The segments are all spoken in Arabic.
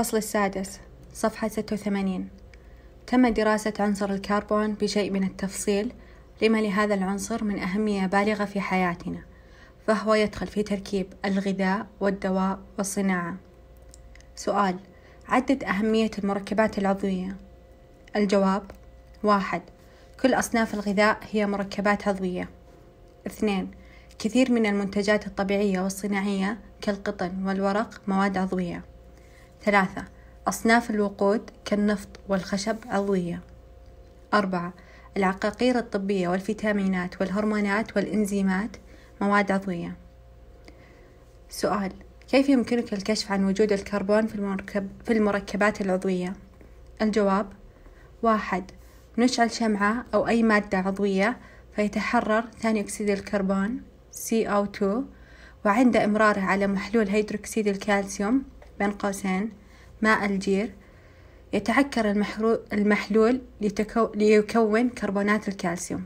الفصل السادس صفحة 86 تم دراسة عنصر الكربون بشيء من التفصيل لما لهذا العنصر من أهمية بالغة في حياتنا فهو يدخل في تركيب الغذاء والدواء والصناعة سؤال عدد أهمية المركبات العضوية الجواب واحد كل أصناف الغذاء هي مركبات عضوية اثنين كثير من المنتجات الطبيعية والصناعية كالقطن والورق مواد عضوية ثلاثة أصناف الوقود كالنفط والخشب عضوية أربعة العقاقير الطبية والفيتامينات والهرمونات والإنزيمات مواد عضوية سؤال كيف يمكنك الكشف عن وجود الكربون في, المركب في المركبات العضوية؟ الجواب واحد نشعل شمعة أو أي مادة عضوية فيتحرر ثاني أكسيد الكربون CO2 وعند إمراره على محلول هيدروكسيد الكالسيوم بين قوسين ماء الجير يتعكر المحلول ليكون كربونات الكالسيوم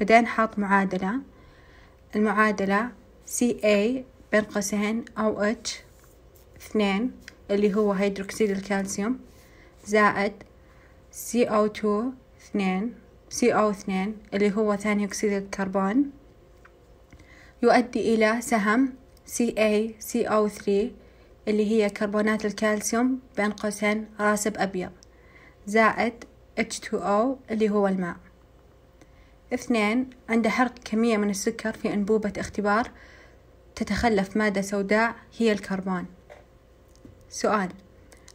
بعدين حاط معادلة المعادلة CA بين قوسين أو H اثنين اللي هو هيدروكسيد الكالسيوم زائد CO2 اثنين CO اثنين اللي هو ثاني أكسيد الكربون يؤدي إلى سهم co 3 اللي هي كربونات الكالسيوم بين قوسين راسب أبيض زائد H2O اللي هو الماء اثنين عند حرق كمية من السكر في أنبوبة اختبار تتخلف مادة سوداء هي الكربون سؤال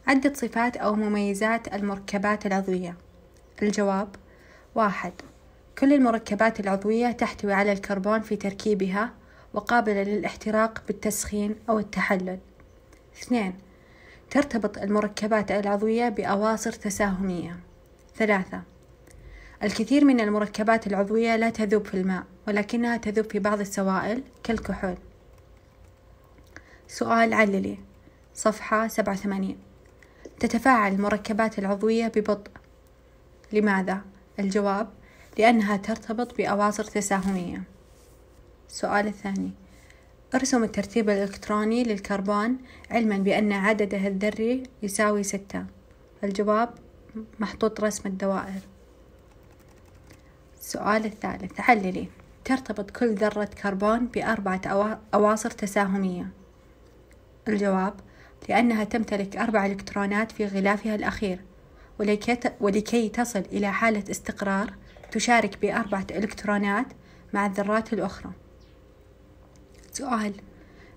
عدة صفات أو مميزات المركبات العضوية الجواب واحد كل المركبات العضوية تحتوي على الكربون في تركيبها وقابلة للاحتراق بالتسخين أو التحلل اثنين ترتبط المركبات العضوية بأواصر تساهمية ثلاثة الكثير من المركبات العضوية لا تذوب في الماء ولكنها تذوب في بعض السوائل كالكحول سؤال عللي صفحة سبعة وثمانين تتفاعل المركبات العضوية ببطء لماذا؟ الجواب لأنها ترتبط بأواصر تساهمية السؤال الثاني ارسم الترتيب الإلكتروني للكربون علما بأن عدده الذري يساوي ستة الجواب محطوط رسم الدوائر السؤال الثالث تحللي ترتبط كل ذرة كربون بأربعة أواصر تساهمية الجواب لأنها تمتلك أربع إلكترونات في غلافها الأخير ولكي تصل إلى حالة استقرار تشارك بأربعة إلكترونات مع الذرات الأخرى سؤال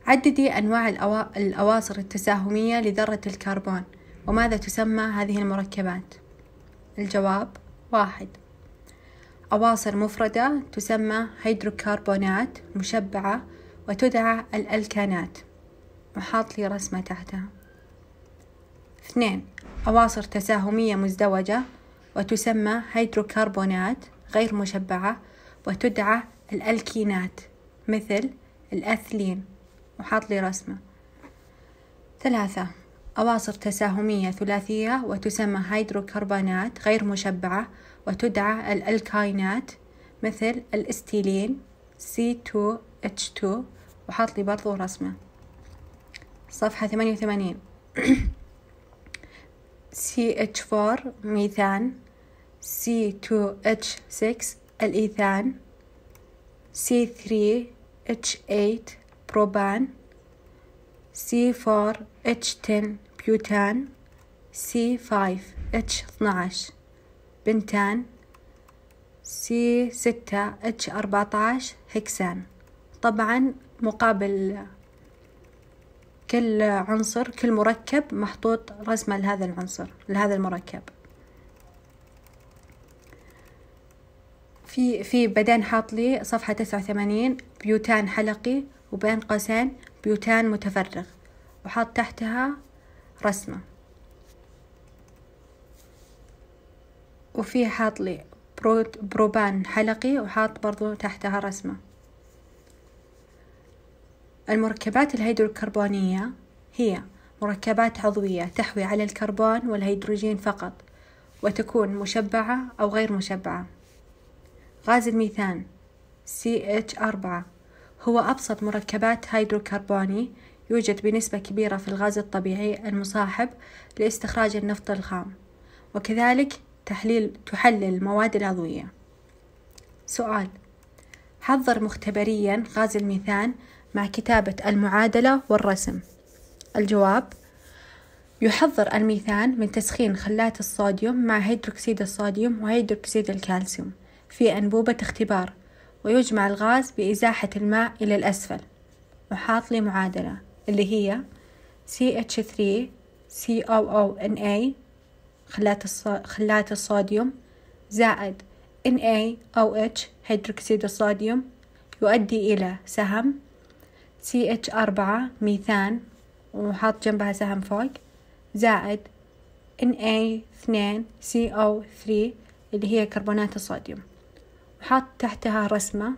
عددي أنواع الأواصر التساهمية لذرة الكربون وماذا تسمى هذه المركبات؟ الجواب واحد أواصر مفردة تسمى هيدروكربونات مشبعة وتدعى الألكانات وحاط لي رسمة تحتها اثنين أواصر تساهمية مزدوجة وتسمى هيدروكربونات غير مشبعة وتدعى الألكينات مثل الأثلين وحاط لي رسمة ثلاثة أواصر تساهمية ثلاثية وتسمى هيدروكربونات غير مشبعة وتدعى الألكاينات مثل الاستيلين C2H2 وحاط لي برضو رسمة صفحة ثمانية وثمانين CH4 ميثان C2H6 الإيثان C3 H8 بروبان C4 H10 بيوتان C5 H12 بنتان C6 H14 هكسان طبعا مقابل كل عنصر كل مركب محطوط رسمة لهذا العنصر لهذا المركب في في بعدين حاط لي صفحة تسعة وثمانين بيوتان حلقي وبين قوسين بيوتان متفرغ وحاط تحتها رسمة وفي حاط لي بروبان حلقي وحاط برضو تحتها رسمة المركبات الهيدروكربونية هي مركبات عضوية تحوي على الكربون والهيدروجين فقط وتكون مشبعة أو غير مشبعة غاز الميثان CH4 هو أبسط مركبات هيدروكربوني يوجد بنسبة كبيرة في الغاز الطبيعي المصاحب لاستخراج النفط الخام وكذلك تحليل تحلل المواد العضوية سؤال حضر مختبريا غاز الميثان مع كتابة المعادلة والرسم الجواب يحضر الميثان من تسخين خلات الصوديوم مع هيدروكسيد الصوديوم وهيدروكسيد الكالسيوم في أنبوبة اختبار ويجمع الغاز بإزاحة الماء إلى الأسفل لي معادلة اللي هي CH3COONA خلات, الصو... خلات الصوديوم زائد NaOH هيدروكسيد الصوديوم يؤدي إلى سهم CH4 ميثان وحاط جنبها سهم فوق زائد Na2CO3 اللي هي كربونات الصوديوم حاط تحتها رسمة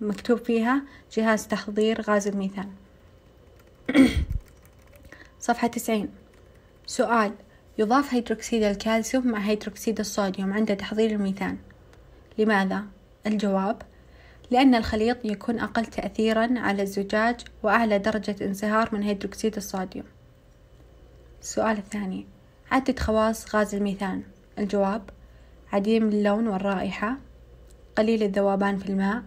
مكتوب فيها جهاز تحضير غاز الميثان صفحة تسعين سؤال يضاف هيدروكسيد الكالسيوم مع هيدروكسيد الصوديوم عند تحضير الميثان لماذا؟ الجواب لأن الخليط يكون أقل تأثيرا على الزجاج وأعلى درجة انصهار من هيدروكسيد الصوديوم السؤال الثاني عدد خواص غاز الميثان الجواب عديم اللون والرائحة قليل الذوبان في الماء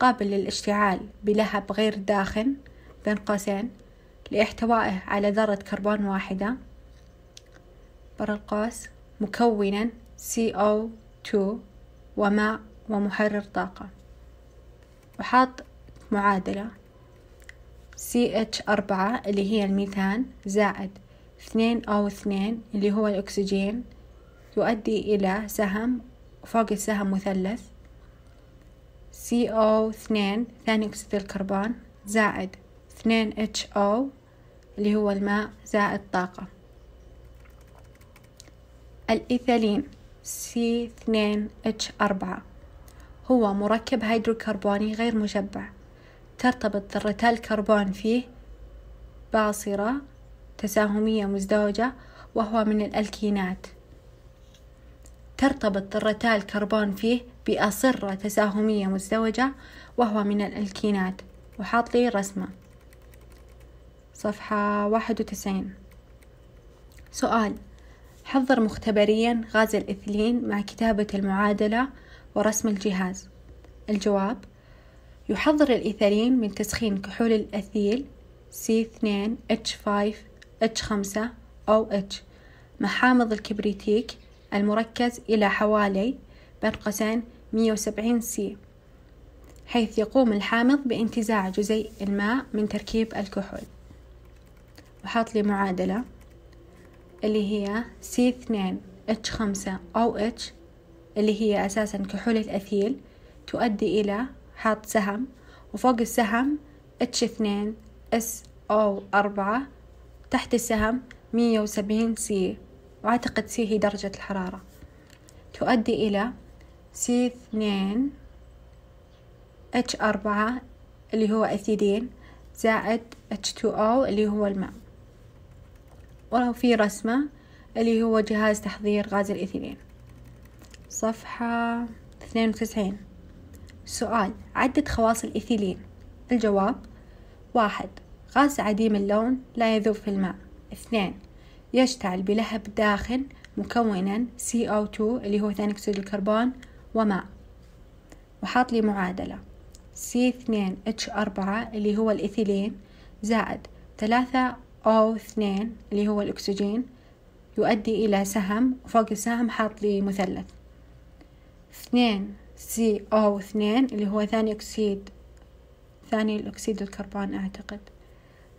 قابل للاشتعال بلهب غير داخن بين قوسين لاحتوائه على ذرة كربون واحدة برا القوس مكونا CO2 وماء ومحرر طاقة وحاط معادلة CH4 اللي هي الميثان زائد اثنين أو اثنين اللي هو الأكسجين يؤدي إلى سهم فوق السهم مثلث CO اثنين ثاني أكسيد الكربون زائد اثنين HO اللي هو الماء زائد طاقة الإيثيلين c اثنين h أربعة هو مركب هيدروكربوني غير مشبع ترتبط ذرتا الكربون فيه باصرة تساهمية مزدوجة وهو من الألكينات ترتبط ذرتا الكربون فيه بأصرة تساهمية مزدوجة وهو من الألكينات وحاط لي رسمة صفحة واحد وتسعين سؤال حضر مختبريا غاز الإثلين مع كتابة المعادلة ورسم الجهاز الجواب يحضر الإيثالين من تسخين كحول الأثيل C2H5H5 5 OH محامض مع حامض الكبريتيك المركز إلى حوالي بين قوسين 170 سي حيث يقوم الحامض بانتزاع جزيء الماء من تركيب الكحول وحاط لي معادلة اللي هي C2 H5 OH اللي هي أساسا كحول الأثيل تؤدي إلى حاط سهم وفوق السهم H2 SO4 تحت السهم 170 سي وأعتقد سي هي درجة الحرارة تؤدي إلى سي اثنين اتش أربعة اللي هو أثيلين زائد اتش تو او اللي هو الماء ولو في رسمة اللي هو جهاز تحضير غاز الإثيلين صفحة اثنين وتسعين سؤال عدة خواص الإثيلين الجواب واحد غاز عديم اللون لا يذوب في الماء اثنين يشتعل بلهب داخل مكونا CO2 اللي هو ثاني أكسيد الكربون وماء وحاط لي معادلة C2H4 اللي هو الإيثيلين زائد 3O2 اللي هو الأكسجين يؤدي إلى سهم وفوق السهم حاط لي مثلث 2CO2 اللي هو ثاني أكسيد ثاني الأكسيد الكربون أعتقد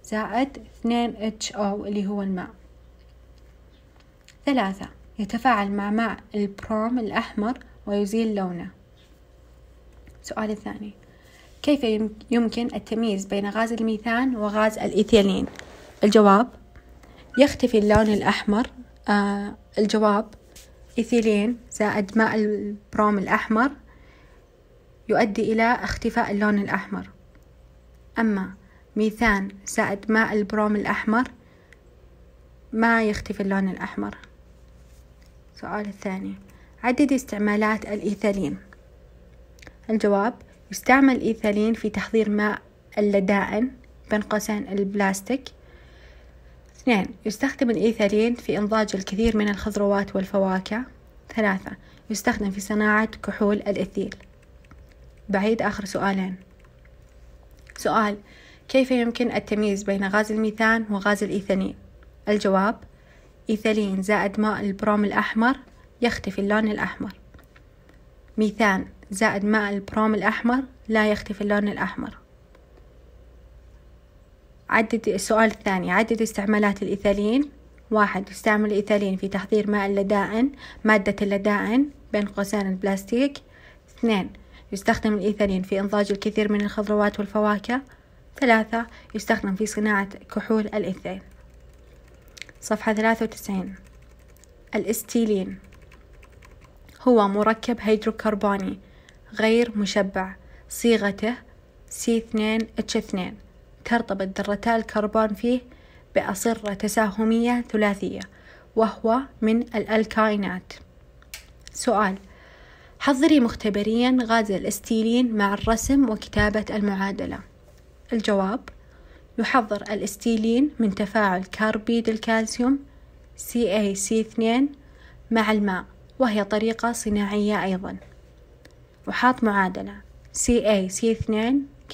زائد 2HO اللي هو الماء ثلاثة يتفاعل مع ماء البروم الأحمر ويزيل لونه سؤال الثاني كيف يمكن التمييز بين غاز الميثان وغاز الإيثيلين الجواب يختفي اللون الأحمر آه الجواب إيثيلين زائد ماء البروم الأحمر يؤدي إلى اختفاء اللون الأحمر أما ميثان زائد ماء البروم الأحمر ما يختفي اللون الأحمر سؤال الثاني عدد استعمالات الإيثالين الجواب يستعمل الإيثالين في تحضير ماء اللدائن بين قوسين البلاستيك اثنين يستخدم الإيثالين في إنضاج الكثير من الخضروات والفواكه ثلاثة يستخدم في صناعة كحول الإثيل بعيد آخر سؤالين سؤال كيف يمكن التمييز بين غاز الميثان وغاز الإيثالين الجواب إيثالين زائد ماء البروم الأحمر يختفي اللون الأحمر ميثان زائد ماء البروم الأحمر لا يختفي اللون الأحمر عدد السؤال الثاني عدد استعمالات الإيثالين واحد يستعمل الإيثالين في تحضير ماء اللدائن مادة اللدائن بين قوسين البلاستيك اثنين يستخدم الإيثالين في إنضاج الكثير من الخضروات والفواكه ثلاثة يستخدم في صناعة كحول الإيثين صفحة ثلاثة وتسعين الاستيلين هو مركب هيدروكربوني غير مشبع صيغته C2H2 ترتبط ذرتا الكربون فيه بأصرة تساهمية ثلاثية وهو من الألكاينات سؤال حضري مختبريا غاز الاستيلين مع الرسم وكتابة المعادلة الجواب يحضر الاستيلين من تفاعل كاربيد الكالسيوم CaC2 مع الماء وهي طريقة صناعية أيضا وحاط معادلة CA C2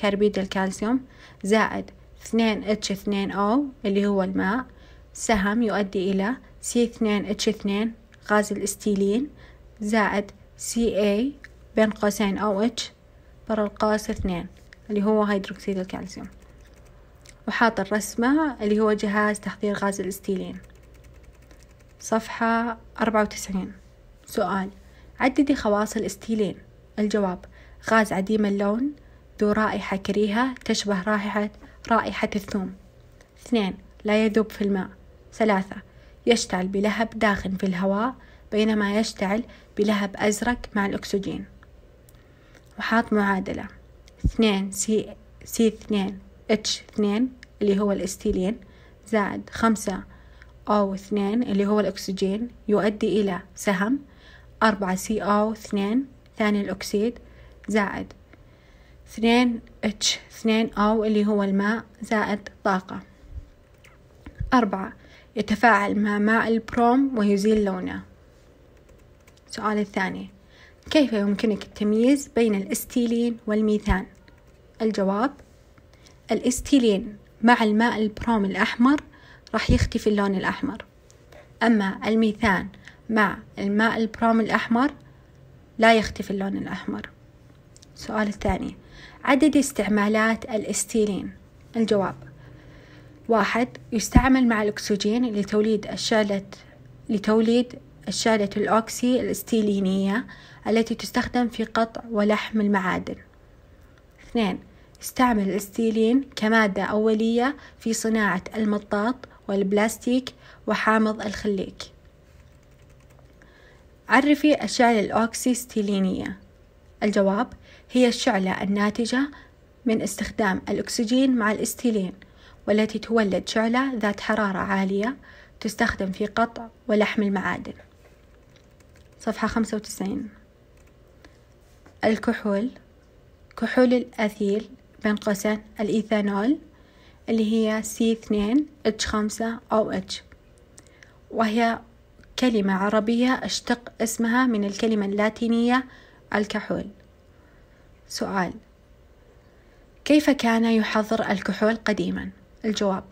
كربيد الكالسيوم زائد 2H2O اللي هو الماء سهم يؤدي إلى C2H2 غاز الاستيلين زائد CA بين قوسين OH بر القوس 2 اللي هو هيدروكسيد الكالسيوم وحاط الرسمة اللي هو جهاز تحضير غاز الاستيلين صفحة 94 سؤال عددي خواص الاستيلين الجواب غاز عديم اللون ذو رائحة كريهة تشبه رائحة رائحة الثوم اثنين لا يذوب في الماء ثلاثة يشتعل بلهب داخن في الهواء بينما يشتعل بلهب أزرق مع الأكسجين وحاط معادلة اثنين سي سي اثنين اتش اثنين اللي هو الاستيلين زائد خمسة أو اثنين اللي هو الأكسجين يؤدي إلى سهم أربعة سي أو اثنين ثاني الأكسيد زائد اثنين اتش اثنين أو اللي هو الماء زائد طاقة أربعة يتفاعل مع ماء البروم ويزيل لونه السؤال الثاني كيف يمكنك التمييز بين الاستيلين والميثان الجواب الاستيلين مع الماء البروم الأحمر راح يختفي اللون الأحمر أما الميثان مع الماء البروم الأحمر لا يختفي اللون الأحمر السؤال الثاني عدد استعمالات الاستيلين الجواب واحد يستعمل مع الأكسجين لتوليد الشعلة لتوليد الشعلة الأوكسي الاستيلينية التي تستخدم في قطع ولحم المعادن اثنين استعمل الاستيلين كمادة أولية في صناعة المطاط والبلاستيك وحامض الخليك عرفي الشعلة الأوكسيستيلينية الجواب هي الشعلة الناتجة من استخدام الأكسجين مع الاستيلين والتي تولد شعلة ذات حرارة عالية تستخدم في قطع ولحم المعادن صفحة خمسة وتسعين الكحول كحول الأثيل بين قوسين الإيثانول اللي هي c 2 h 5 أو وهي كلمة عربية أشتق اسمها من الكلمة اللاتينية الكحول سؤال كيف كان يحضر الكحول قديما؟ الجواب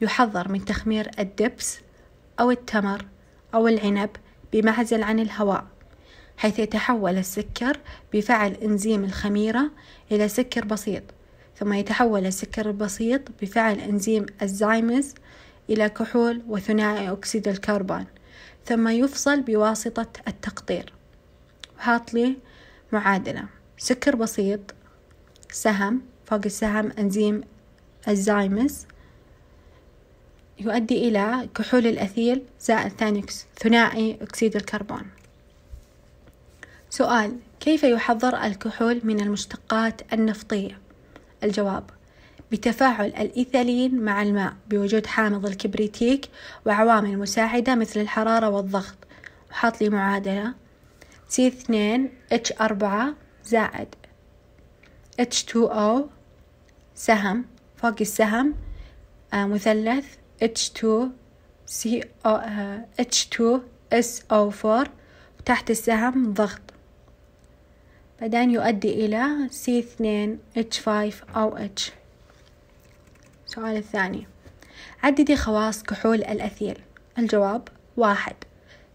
يحضر من تخمير الدبس أو التمر أو العنب بمعزل عن الهواء حيث يتحول السكر بفعل إنزيم الخميرة إلى سكر بسيط ثم يتحول السكر البسيط بفعل إنزيم الزايمز إلى كحول وثنائي أكسيد الكربون ثم يفصل بواسطة التقطير وحاط لي معادلة سكر بسيط سهم فوق السهم أنزيم الزايمز يؤدي إلى كحول الأثيل زائد ثاني ثنائي أكسيد الكربون سؤال كيف يحضر الكحول من المشتقات النفطية؟ الجواب بتفاعل الإيثالين مع الماء بوجود حامض الكبريتيك وعوامل مساعدة مثل الحرارة والضغط وحاط لي معادلة C2 H4 زائد H2O سهم فوق السهم آه، مثلث H2 CO H2 SO4 تحت السهم ضغط بعدين يؤدي إلى C2H5OH السؤال الثاني عددي خواص كحول الأثيل الجواب واحد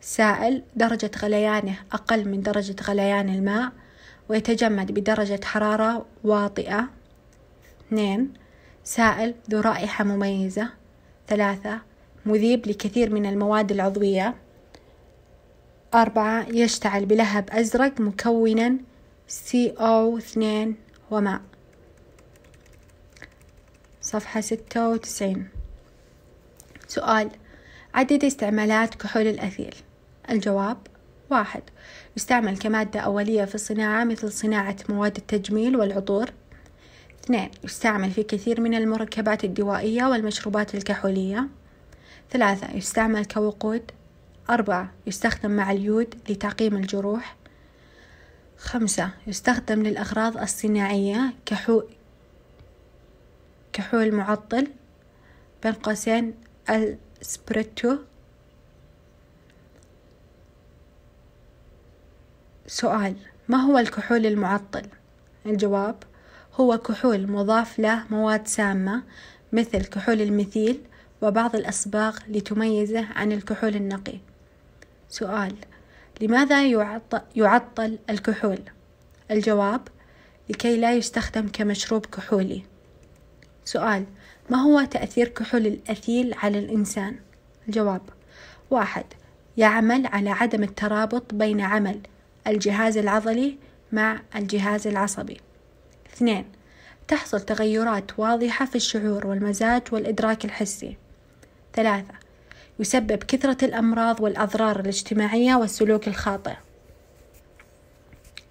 سائل درجة غليانه أقل من درجة غليان الماء ويتجمد بدرجة حرارة واطئة اثنين سائل ذو رائحة مميزة ثلاثة مذيب لكثير من المواد العضوية أربعة يشتعل بلهب أزرق مكونا CO2 وماء صفحة ستة وتسعين سؤال عدد استعمالات كحول الأثيل الجواب واحد يستعمل كمادة أولية في الصناعة مثل صناعة مواد التجميل والعطور اثنين يستعمل في كثير من المركبات الدوائية والمشروبات الكحولية ثلاثة يستعمل كوقود أربعة يستخدم مع اليود لتعقيم الجروح خمسة يستخدم للأغراض الصناعية كحو... كحول معطل بين قوسين الاسبريتو سؤال ما هو الكحول المعطل الجواب هو كحول مضاف له مواد سامة مثل كحول المثيل وبعض الأصباغ لتميزه عن الكحول النقي سؤال لماذا يعطل الكحول الجواب لكي لا يستخدم كمشروب كحولي سؤال ما هو تأثير كحول الأثيل على الإنسان؟ الجواب واحد يعمل على عدم الترابط بين عمل الجهاز العضلي مع الجهاز العصبي اثنين تحصل تغيرات واضحة في الشعور والمزاج والإدراك الحسي ثلاثة يسبب كثرة الأمراض والأضرار الاجتماعية والسلوك الخاطئ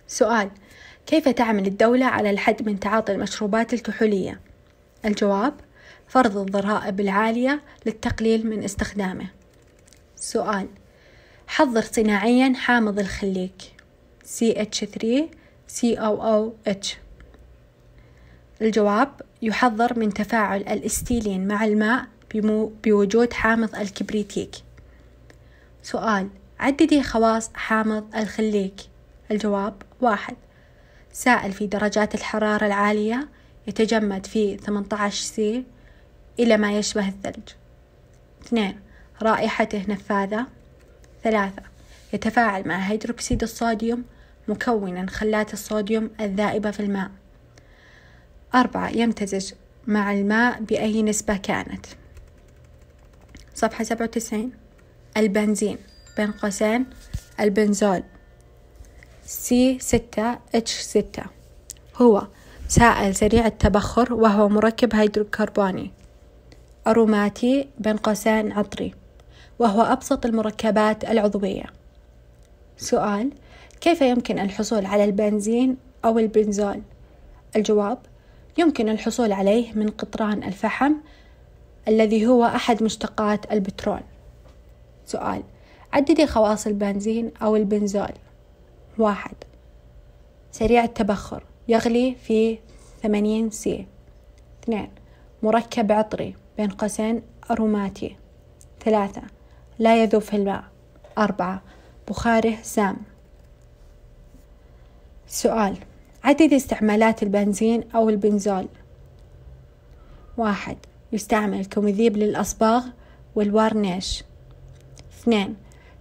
سؤال كيف تعمل الدولة على الحد من تعاطي المشروبات الكحولية؟ الجواب فرض الضرائب العالية للتقليل من استخدامه سؤال حضر صناعيا حامض الخليك CH3COOH الجواب يحضر من تفاعل الاستيلين مع الماء بوجود حامض الكبريتيك سؤال عددي خواص حامض الخليك الجواب واحد سائل في درجات الحرارة العالية يتجمد في 18 سي إلى ما يشبه الثلج اثنين رائحته نفاذة ثلاثة يتفاعل مع هيدروكسيد الصوديوم مكونا خلات الصوديوم الذائبة في الماء أربعة يمتزج مع الماء بأي نسبة كانت صفحة سبعة وتسعين البنزين بين قوسين البنزول سي ستة اتش ستة هو سائل سريع التبخر وهو مركب هيدروكربوني أروماتي بين قوسين عطري وهو أبسط المركبات العضوية سؤال كيف يمكن الحصول على البنزين أو البنزول؟ الجواب يمكن الحصول عليه من قطران الفحم الذي هو أحد مشتقات البترول سؤال عددي خواص البنزين أو البنزول واحد سريع التبخر يغلي في ثمانين سي اثنين مركب عطري بين قوسين أروماتي ثلاثة لا يذوب في الماء أربعة بخاره سام سؤال عدد استعمالات البنزين أو البنزول واحد يستعمل كمذيب للأصباغ والوارنيش اثنين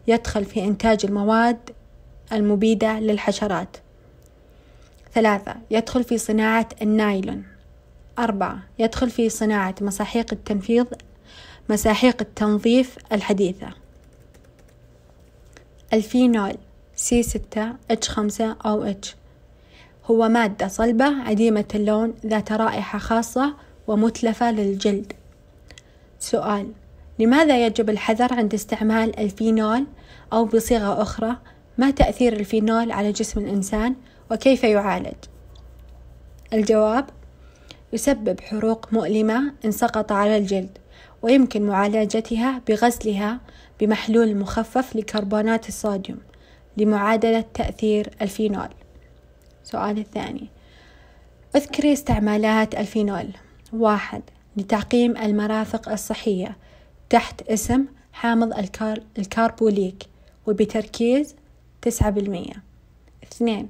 يدخل في إنتاج المواد المبيدة للحشرات ثلاثة يدخل في صناعة النايلون أربعة يدخل في صناعة مساحيق التنفيذ مساحيق التنظيف الحديثة الفينول سي ستة اتش خمسة أو اتش هو مادة صلبة عديمة اللون ذات رائحة خاصة ومتلفة للجلد سؤال لماذا يجب الحذر عند استعمال الفينول أو بصيغة أخرى ما تأثير الفينول على جسم الإنسان؟ وكيف يعالج الجواب يسبب حروق مؤلمة إن سقط على الجلد ويمكن معالجتها بغسلها بمحلول مخفف لكربونات الصوديوم لمعادلة تأثير الفينول سؤال الثاني اذكري استعمالات الفينول واحد لتعقيم المرافق الصحية تحت اسم حامض الكار... الكاربوليك وبتركيز تسعة بالمية اثنين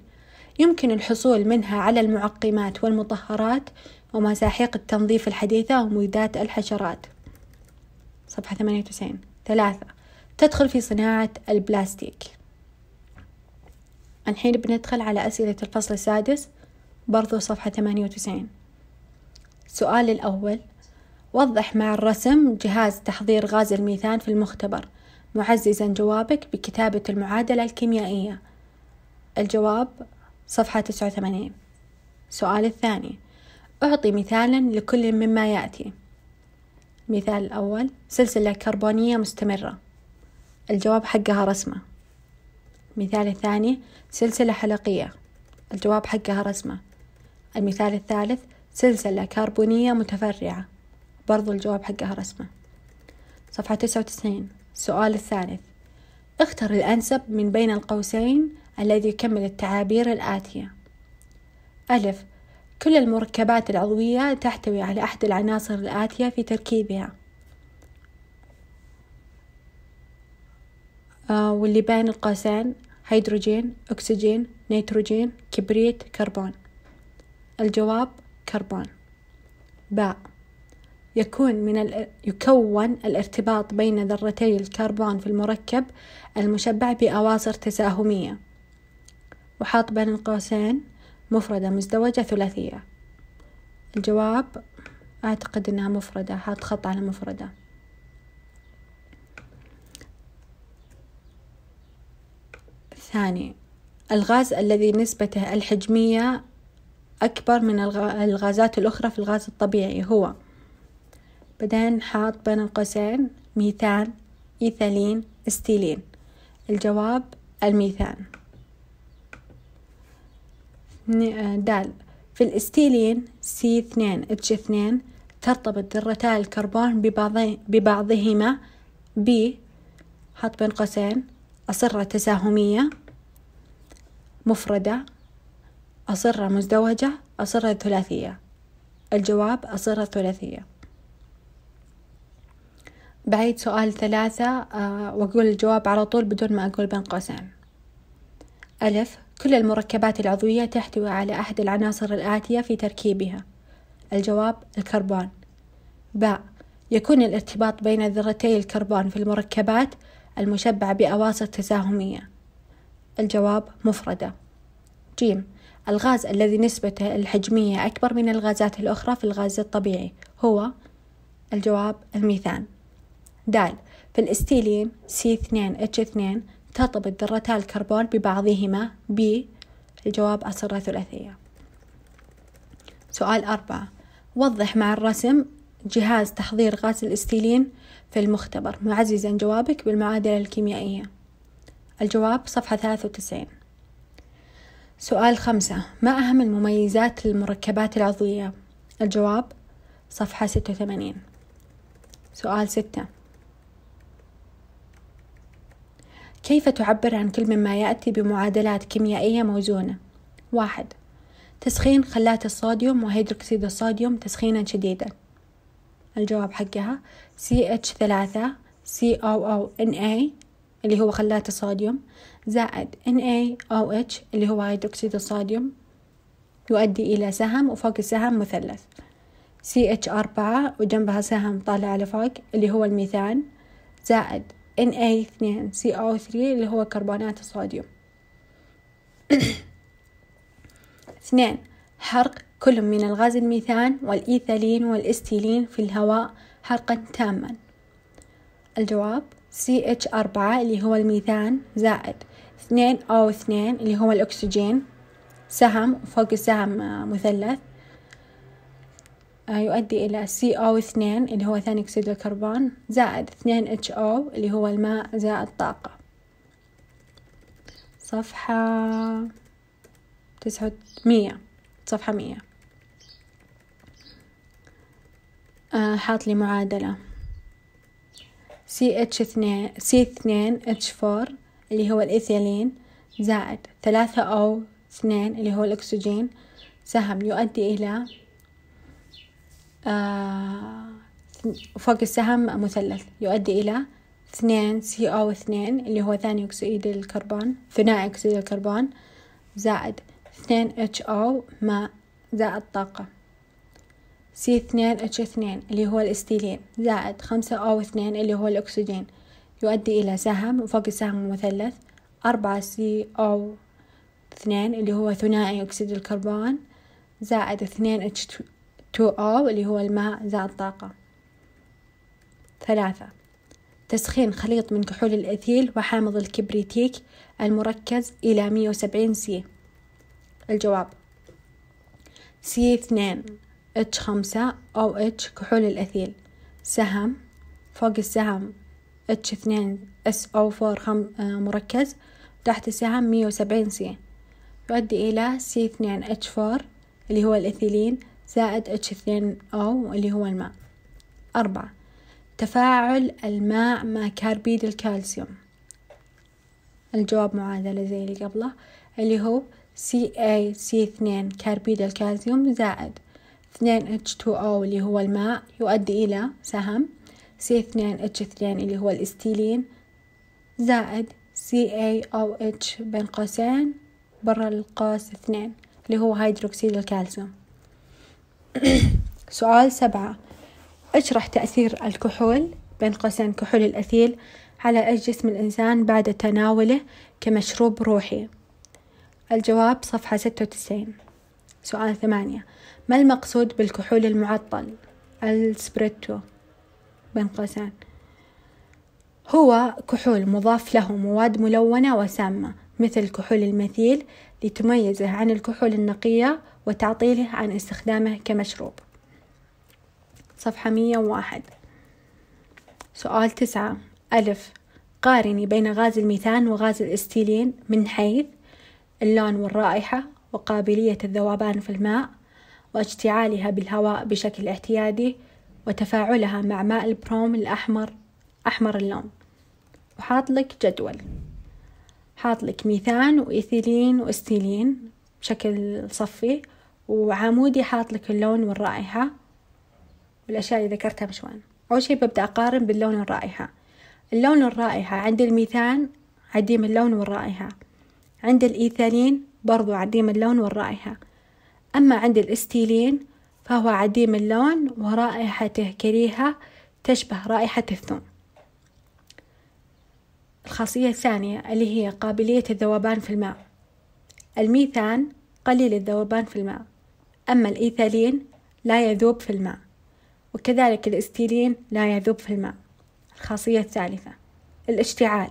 يمكن الحصول منها على المعقمات والمطهرات ومساحيق التنظيف الحديثة ومويدات الحشرات صفحة 98 ثلاثة تدخل في صناعة البلاستيك الحين بندخل على أسئلة الفصل السادس برضو صفحة 98 السؤال الأول وضح مع الرسم جهاز تحضير غاز الميثان في المختبر معززا جوابك بكتابة المعادلة الكيميائية الجواب صفحة 89 السؤال الثاني أعطي مثالا لكل مما يأتي مثال الأول سلسلة كربونية مستمرة الجواب حقها رسمة المثال الثاني سلسلة حلقية الجواب حقها رسمة المثال الثالث سلسلة كربونية متفرعة برضو الجواب حقها رسمة صفحة تسعة وتسعين السؤال الثالث اختر الأنسب من بين القوسين الذي يكمل التعابير الآتية ألف كل المركبات العضوية تحتوي على أحد العناصر الآتية في تركيبها آه واللي بين القوسين هيدروجين أكسجين نيتروجين كبريت كربون الجواب كربون باء يكون من ال... يكون الارتباط بين ذرتي الكربون في المركب المشبع بأواصر تساهمية وحاط بين قوسين مفردة مزدوجة ثلاثية الجواب أعتقد أنها مفردة حاط خط على مفردة ثاني الغاز الذي نسبته الحجمية أكبر من الغازات الأخرى في الغاز الطبيعي هو بعدين حاط بين القوسين ميثان إيثالين ستيلين الجواب الميثان آه، د في الاستيلين سي 2 اتش 2 ترتبط ذرتا الكربون ببعضهما ب حط بين قوسين أصرة تساهمية مفردة أصرة مزدوجة أصرة ثلاثية الجواب أصرة ثلاثية بعيد سؤال ثلاثة آه، وأقول الجواب على طول بدون ما أقول بين قوسين ألف كل المركبات العضوية تحتوي على أحد العناصر الآتية في تركيبها الجواب الكربون باء يكون الارتباط بين ذرتي الكربون في المركبات المشبعة بأواسط تساهمية الجواب مفردة جيم الغاز الذي نسبته الحجمية أكبر من الغازات الأخرى في الغاز الطبيعي هو الجواب الميثان دال في الاستيلين C2H2 ترتبط ذرتا الكربون ببعضهما ب الجواب أسرة ثلاثية سؤال أربعة وضح مع الرسم جهاز تحضير غاز الاستيلين في المختبر معززا جوابك بالمعادلة الكيميائية الجواب صفحة 93 سؤال خمسة ما أهم المميزات للمركبات العضوية؟ الجواب صفحة ستة وثمانين سؤال ستة كيف تعبر عن كل مما يأتي بمعادلات كيميائية موزونة؟ واحد تسخين خلات الصوديوم وهيدروكسيد الصوديوم تسخينا شديدا الجواب حقها CH3 COONA اللي هو خلات الصوديوم زائد NaOH اللي هو هيدروكسيد الصوديوم يؤدي إلى سهم وفوق السهم مثلث CH4 وجنبها سهم طالع لفوق اللي هو الميثان زائد Na2CO3 اللي هو كربونات الصوديوم اثنين حرق كل من الغاز الميثان والإيثالين والاستيلين في الهواء حرقا تاما الجواب CH4 اللي هو الميثان زائد 2 o 2 اللي هو الأكسجين سهم فوق السهم مثلث آه، يؤدي إلى CO2 اللي هو ثاني أكسيد الكربون زائد 2 HO اللي هو الماء زائد طاقة صفحة تسعة مية صفحة مية آه، حاط لي معادلة CH2 C2H4 اللي هو الإيثيلين زائد ثلاثة أو اثنين اللي هو الأكسجين سهم يؤدي إلى آه، فوق السهم مثلث يؤدي إلى اثنين سي او اثنين اللي هو ثاني أكسيد الكربون ثنائي أكسيد الكربون زائد اثنين اتش او ماء زائد طاقة سي اثنين اتش اثنين اللي هو الاستيلين زائد خمسة او اثنين اللي هو الأكسجين يؤدي إلى سهم وفوق السهم مثلث أربعة سي او اثنين اللي هو ثنائي أكسيد الكربون زائد اثنين اتش 2O اللي هو الماء زائد طاقة ثلاثة تسخين خليط من كحول الأثيل وحامض الكبريتيك المركز إلى 170 سي الجواب سي 2 اتش خمسة أو اتش كحول الأثيل سهم فوق السهم اتش اثنين اس او فور خم مركز تحت السهم مية وسبعين سي يؤدي إلى سي اثنين اتش فور اللي هو الأثيلين زائد اتش اثنين او اللي هو الماء أربعة تفاعل الماء مع كربيد الكالسيوم الجواب معادلة زي اللي قبله اللي هو CaC2 كربيد الكالسيوم زائد 2H2O اللي هو الماء يؤدي إلى سهم C2H2 اللي هو الاستيلين زائد CaOH بين قوسين برا القوس اثنين اللي هو هيدروكسيد الكالسيوم سؤال سبعة اشرح تأثير الكحول بين قوسين كحول الأثيل على جسم الإنسان بعد تناوله كمشروب روحي الجواب صفحة ستة وتسعين سؤال ثمانية ما المقصود بالكحول المعطل السبريتو بين قوسين هو كحول مضاف له مواد ملونة وسامة مثل كحول المثيل لتميزه عن الكحول النقية وتعطيله عن استخدامه كمشروب صفحة 101 سؤال تسعة ألف قارني بين غاز الميثان وغاز الاستيلين من حيث اللون والرائحة وقابلية الذوبان في الماء واجتعالها بالهواء بشكل اعتيادي وتفاعلها مع ماء البروم الأحمر أحمر اللون وحاط لك جدول حاط لك ميثان وإيثيلين وإستيلين بشكل صفي وعمودي حاط لك اللون والرائحة والأشياء اللي ذكرتها مشوان أول شي ببدأ أقارن باللون والرائحة اللون والرائحة عند الميثان عديم اللون والرائحة عند الإيثالين برضو عديم اللون والرائحة أما عند الاستيلين فهو عديم اللون ورائحته كريهة تشبه رائحة الثوم الخاصية الثانية اللي هي قابلية الذوبان في الماء الميثان قليل الذوبان في الماء أما الإيثالين لا يذوب في الماء وكذلك الاستيلين لا يذوب في الماء الخاصية الثالثة الاشتعال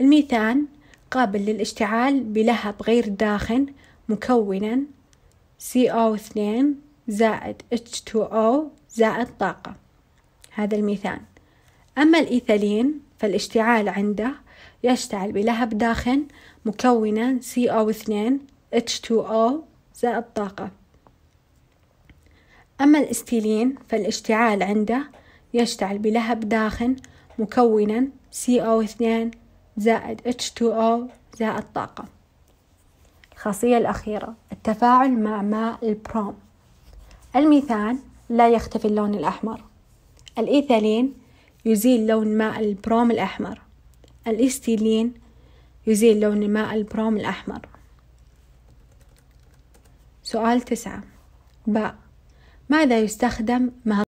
الميثان قابل للاشتعال بلهب غير داخن مكونا CO2 زائد H2O زائد طاقة هذا الميثان أما الإيثالين فالاشتعال عنده يشتعل بلهب داخن مكونا CO2 H2O زائد طاقة أما الاستيلين فالاشتعال عنده يشتعل بلهب داخن مكونا CO2 زائد H2O زائد طاقة الخاصية الأخيرة التفاعل مع ماء البروم الميثان لا يختفي اللون الأحمر الإيثالين يزيل لون ماء البروم الأحمر الإستيلين يزيل لون ماء البروم الأحمر سؤال تسعة باء ماذا يستخدم مع